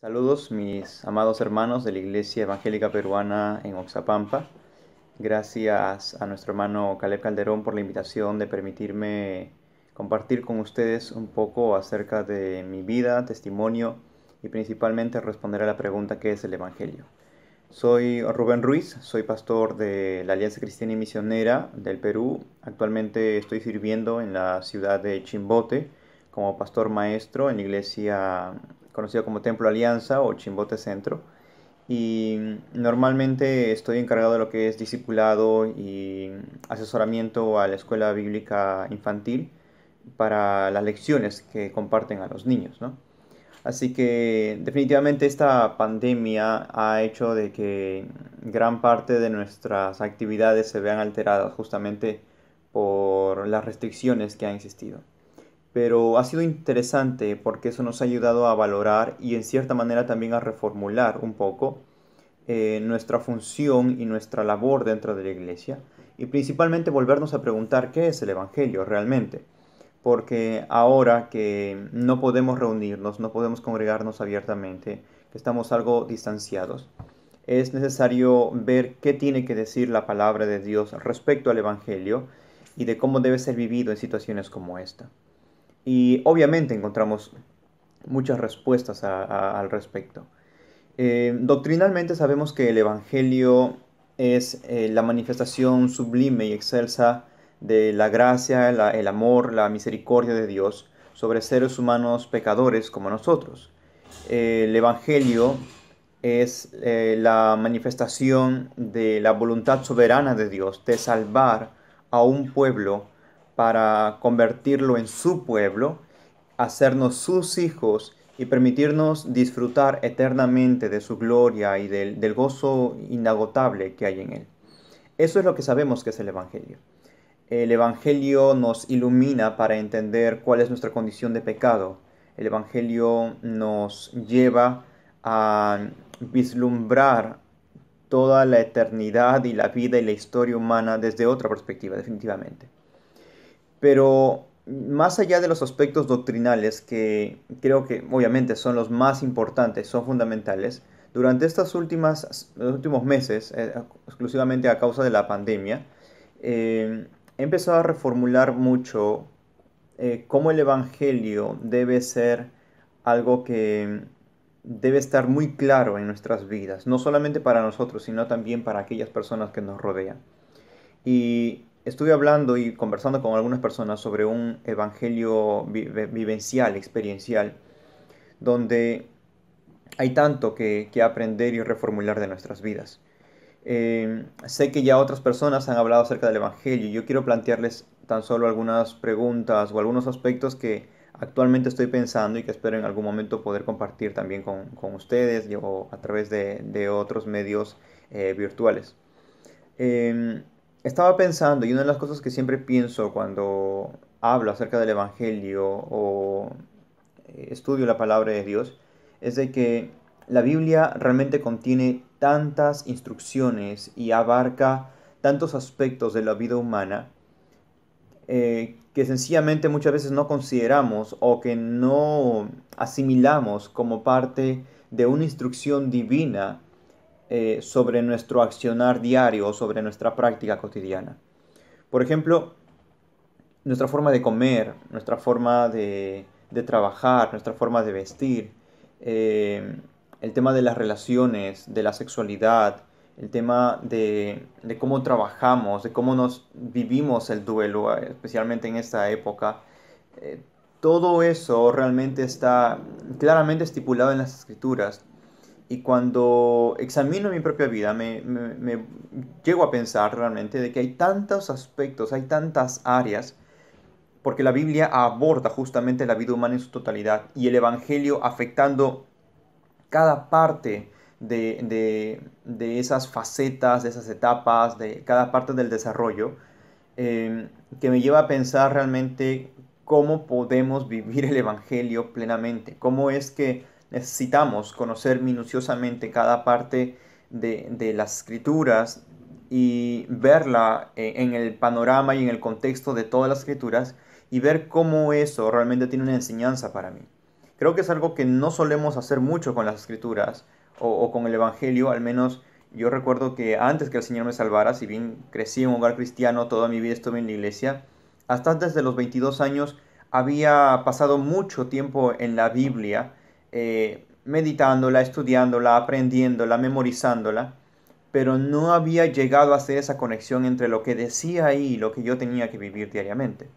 Saludos mis amados hermanos de la Iglesia Evangélica Peruana en Oxapampa. Gracias a nuestro hermano Caleb Calderón por la invitación de permitirme compartir con ustedes un poco acerca de mi vida, testimonio y principalmente responder a la pregunta que es el Evangelio. Soy Rubén Ruiz, soy pastor de la Alianza Cristiana y Misionera del Perú. Actualmente estoy sirviendo en la ciudad de Chimbote como pastor maestro en la iglesia conocido como Templo Alianza o Chimbote Centro. Y normalmente estoy encargado de lo que es discipulado y asesoramiento a la escuela bíblica infantil para las lecciones que comparten a los niños, ¿no? Así que definitivamente esta pandemia ha hecho de que gran parte de nuestras actividades se vean alteradas justamente por las restricciones que han existido pero ha sido interesante porque eso nos ha ayudado a valorar y en cierta manera también a reformular un poco eh, nuestra función y nuestra labor dentro de la iglesia y principalmente volvernos a preguntar qué es el Evangelio realmente, porque ahora que no podemos reunirnos, no podemos congregarnos abiertamente, que estamos algo distanciados, es necesario ver qué tiene que decir la palabra de Dios respecto al Evangelio y de cómo debe ser vivido en situaciones como esta. Y obviamente encontramos muchas respuestas al respecto. Eh, doctrinalmente sabemos que el Evangelio es eh, la manifestación sublime y excelsa de la gracia, el amor, la misericordia de Dios sobre seres humanos pecadores como nosotros. Eh, el Evangelio es la manifestación de la voluntad soberana de Dios de salvar a un pueblo para convertirlo en su pueblo, hacernos sus hijos y permitirnos disfrutar eternamente de su gloria y del, del gozo inagotable que hay en él. Eso es lo que sabemos que es el Evangelio. El Evangelio nos ilumina para entender cuál es nuestra condición de pecado. El Evangelio nos lleva a vislumbrar toda la eternidad y la vida y la historia humana desde otra perspectiva, definitivamente. Pero más allá de los aspectos doctrinales, que creo que obviamente son los más importantes, son fundamentales, durante estos últimos meses, eh, exclusivamente a causa de la pandemia, eh, he empezado a reformular mucho eh, cómo el Evangelio debe ser algo que debe estar muy claro en nuestras vidas, no solamente para nosotros, sino también para aquellas personas que nos rodean. Y estuve hablando y conversando con algunas personas sobre un evangelio vivencial, experiencial, donde hay tanto que, aprender y reformular de nuestras vidas. Eh, sé que ya otras personas han hablado acerca del evangelio y yo quiero plantearles tan solo algunas preguntas o algunos aspectos que actualmente estoy pensando y que espero en algún momento poder compartir también con, ustedes o a través de, otros medios eh, virtuales. Eh, estaba pensando, y una de las cosas que siempre pienso cuando hablo acerca del Evangelio o eh, estudio la palabra de Dios, es de que la Biblia realmente contiene tantas instrucciones y abarca tantos aspectos de la vida humana eh, que sencillamente muchas veces no consideramos o que no asimilamos como parte de una instrucción divina eh, sobre nuestro accionar diario o sobre nuestra práctica cotidiana. Por ejemplo, nuestra forma de comer, nuestra forma de, trabajar, nuestra forma de vestir, eh, el tema de las relaciones, de la sexualidad, el tema de, cómo trabajamos, de cómo nos vivimos el duelo, eh, especialmente en esta época. todo eso realmente está claramente estipulado en las escrituras y cuando examino mi propia vida, me, llego a pensar realmente de que hay tantos aspectos, hay tantas áreas, porque la Biblia aborda justamente la vida humana en su totalidad y el Evangelio afectando cada parte de, de, esas facetas, de esas etapas, de cada parte del desarrollo, em, que me lleva a pensar realmente cómo podemos vivir el Evangelio plenamente, cómo es que necesitamos conocer minuciosamente cada parte de, las escrituras y verla eh, en el panorama y en el contexto de todas las escrituras y ver cómo eso realmente tiene una enseñanza para mí. Creo que es algo que no solemos hacer mucho con las escrituras o, o con el Evangelio, al menos yo recuerdo que antes que el Señor me salvara, si bien crecí en un hogar cristiano, toda mi vida estuve en la iglesia, hasta desde los 22 años había pasado mucho tiempo en la Biblia eh, meditándola, estudiándola, aprendiéndola, memorizándola, pero no había llegado a hacer esa conexión entre lo que decía ahí y lo que yo tenía que vivir diariamente.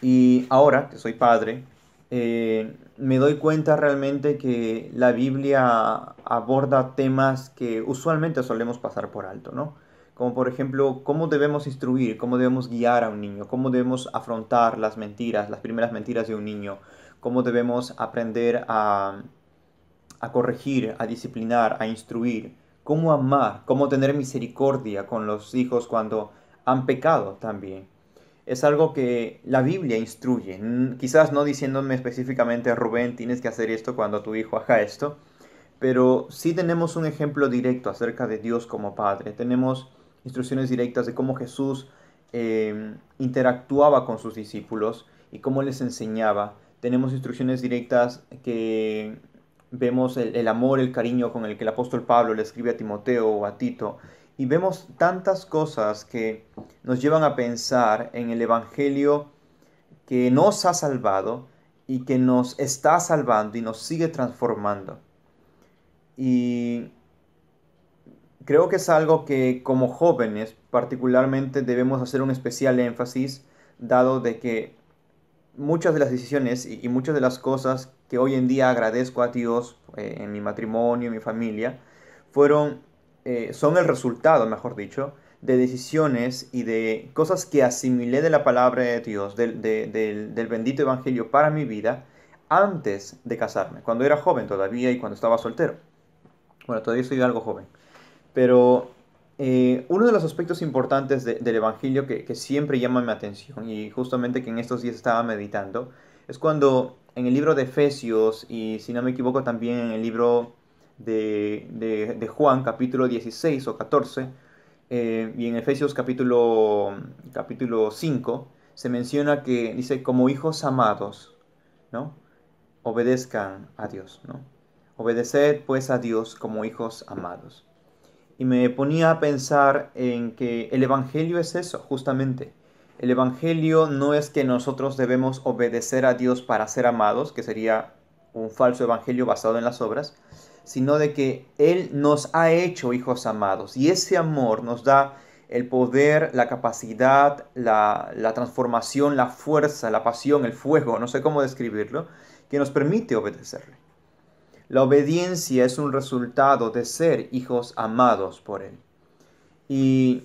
Y ahora que soy padre, eh, me doy cuenta realmente que la Biblia aborda temas que usualmente solemos pasar por alto, ¿no? Como por ejemplo, cómo debemos instruir, cómo debemos guiar a un niño, cómo debemos afrontar las mentiras, las primeras mentiras de un niño, cómo debemos aprender a, corregir, a disciplinar, a instruir, cómo amar, cómo tener misericordia con los hijos cuando han pecado también. Es algo que la Biblia instruye, quizás no diciéndome específicamente, Rubén, tienes que hacer esto cuando tu hijo haga esto, pero sí tenemos un ejemplo directo acerca de Dios como Padre, tenemos instrucciones directas de cómo Jesús eh, interactuaba con sus discípulos y cómo les enseñaba, tenemos instrucciones directas que vemos el, amor, el cariño con el que el apóstol Pablo le escribe a Timoteo o a Tito, y vemos tantas cosas que nos llevan a pensar en el Evangelio que nos ha salvado y que nos está salvando y nos sigue transformando. Y creo que es algo que como jóvenes particularmente debemos hacer un especial énfasis, dado de que muchas de las decisiones y, muchas de las cosas que hoy en día agradezco a Dios eh, en mi matrimonio, en mi familia, fueron, eh, son el resultado, mejor dicho, de decisiones y de cosas que asimilé de la palabra de Dios, del, del, del bendito Evangelio para mi vida, antes de casarme, cuando era joven todavía y cuando estaba soltero. Bueno, todavía soy algo joven. Pero eh, uno de los aspectos importantes del Evangelio que, siempre llama mi atención y justamente que en estos días estaba meditando es cuando en el libro de Efesios y si no me equivoco también en el libro de, Juan capítulo 16 o 14 eh, y en Efesios capítulo, capítulo 5 se menciona que dice como hijos amados, ¿no? Obedezcan a Dios, ¿no? Obedeced pues a Dios como hijos amados y me ponía a pensar en que el Evangelio es eso, justamente. El Evangelio no es que nosotros debemos obedecer a Dios para ser amados, que sería un falso Evangelio basado en las obras, sino de que Él nos ha hecho hijos amados y ese amor nos da el poder, la capacidad, la, la transformación, la fuerza, la pasión, el fuego, no sé cómo describirlo, que nos permite obedecerle. La obediencia es un resultado de ser hijos amados por Él. Y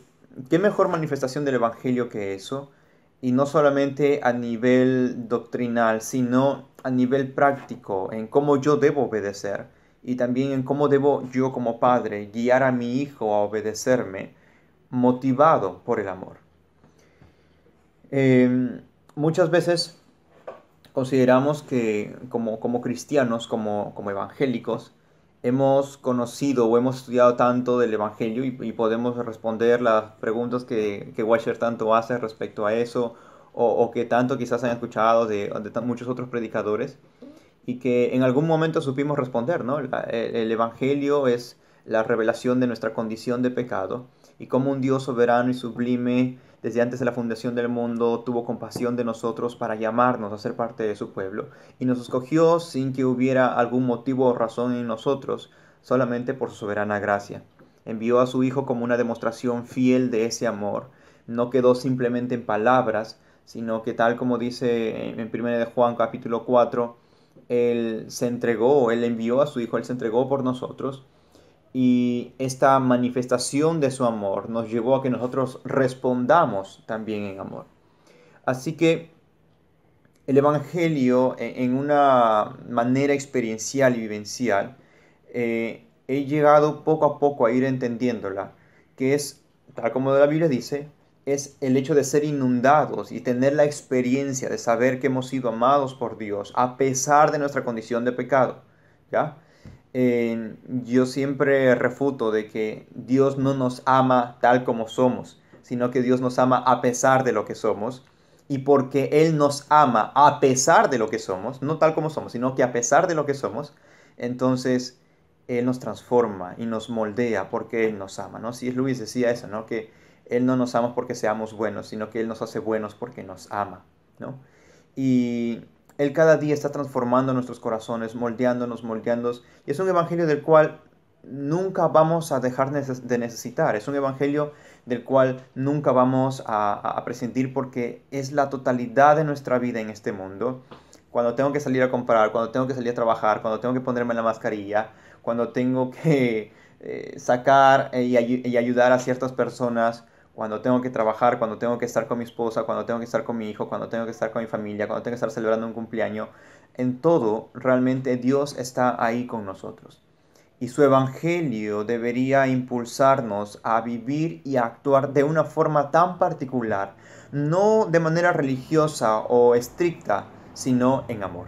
qué mejor manifestación del Evangelio que eso, y no solamente a nivel doctrinal, sino a nivel práctico, en cómo yo debo obedecer, y también en cómo debo yo como padre guiar a mi hijo a obedecerme, motivado por el amor. Em, muchas veces consideramos que como, cristianos, como, como evangélicos, hemos conocido o hemos estudiado tanto del Evangelio y, podemos responder las preguntas que, que Washer tanto hace respecto a eso o, que tanto quizás han escuchado de, de muchos otros predicadores y que en algún momento supimos responder, ¿no? el, Evangelio es la revelación de nuestra condición de pecado y como un Dios soberano y sublime desde antes de la fundación del mundo tuvo compasión de nosotros para llamarnos a ser parte de su pueblo, y nos escogió sin que hubiera algún motivo o razón en nosotros, solamente por su soberana gracia. Envió a su Hijo como una demostración fiel de ese amor. No quedó simplemente en palabras, sino que tal como dice en 1 de Juan capítulo 4, Él se entregó, Él envió a su Hijo, Él se entregó por nosotros y esta manifestación de su amor nos llevó a que nosotros respondamos también en amor. Así que el Evangelio e-, en una manera experiencial y vivencial, eh, he llegado poco a poco a ir entendiéndola, que es, tal como la Biblia dice, es el hecho de ser inundados y tener la experiencia de saber que hemos sido amados por Dios a pesar de nuestra condición de pecado. ¿ya? yo siempre refuto de que Dios no nos ama tal como somos, sino que Dios nos ama a pesar de lo que somos. Y porque Él nos ama a pesar de lo que somos, no tal como somos, sino que a pesar de lo que somos, entonces Él nos transforma y nos moldea porque Él nos ama, ¿no? Si es Luis decía eso, ¿no? Que Él no nos ama porque seamos buenos, sino que Él nos hace buenos porque nos ama, ¿no? Y él cada día está transformando nuestros corazones, moldeándonos, moldeándonos. Y es un evangelio del cual nunca vamos a dejar de necesitar. Es un evangelio del cual nunca vamos a, prescindir porque es la totalidad de nuestra vida en este mundo. Cuando tengo que salir a comprar, cuando tengo que salir a trabajar, cuando tengo que ponerme la mascarilla, cuando tengo que eh, sacar eh, y ayudar a ciertas personas, cuando tengo que trabajar, cuando tengo que estar con mi esposa, cuando tengo que estar con mi hijo, cuando tengo que estar con mi familia, cuando tengo que estar celebrando un cumpleaños. En todo, realmente Dios está ahí con nosotros. Y su evangelio debería impulsarnos a vivir y a actuar de una forma tan particular, no de manera religiosa o estricta, sino en amor.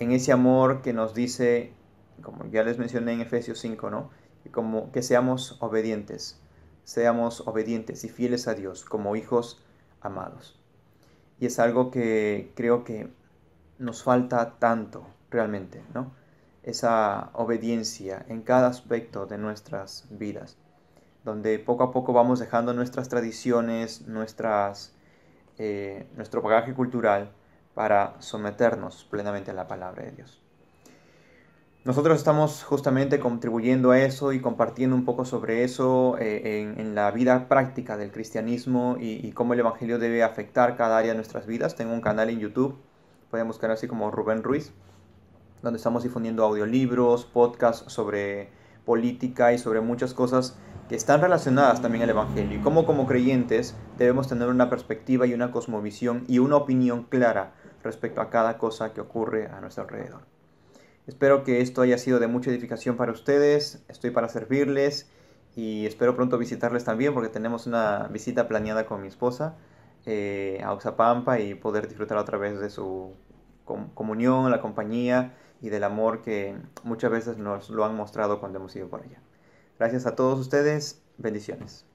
En ese amor que nos dice, como ya les mencioné en Efesios 5, ¿no? como que seamos obedientes, seamos obedientes y fieles a Dios como hijos amados. Y es algo que creo que nos falta tanto realmente, ¿no? Esa obediencia en cada aspecto de nuestras vidas, donde poco a poco vamos dejando nuestras tradiciones, nuestras, eh, nuestro bagaje cultural para someternos plenamente a la palabra de Dios. Nosotros estamos justamente contribuyendo a eso y compartiendo un poco sobre eso eh, en, la vida práctica del cristianismo y, y, cómo el Evangelio debe afectar cada área de nuestras vidas. Tengo un canal en YouTube, pueden buscar así como Rubén Ruiz, donde estamos difundiendo audiolibros, podcasts sobre política y sobre muchas cosas que están relacionadas también al Evangelio y cómo como creyentes debemos tener una perspectiva y una cosmovisión y una opinión clara respecto a cada cosa que ocurre a nuestro alrededor. Espero que esto haya sido de mucha edificación para ustedes. Estoy para servirles y espero pronto visitarles también porque tenemos una visita planeada con mi esposa eh, a Oxapampa y poder disfrutar otra vez de su comunión, la compañía y del amor que muchas veces nos lo han mostrado cuando hemos ido por allá. Gracias a todos ustedes. Bendiciones.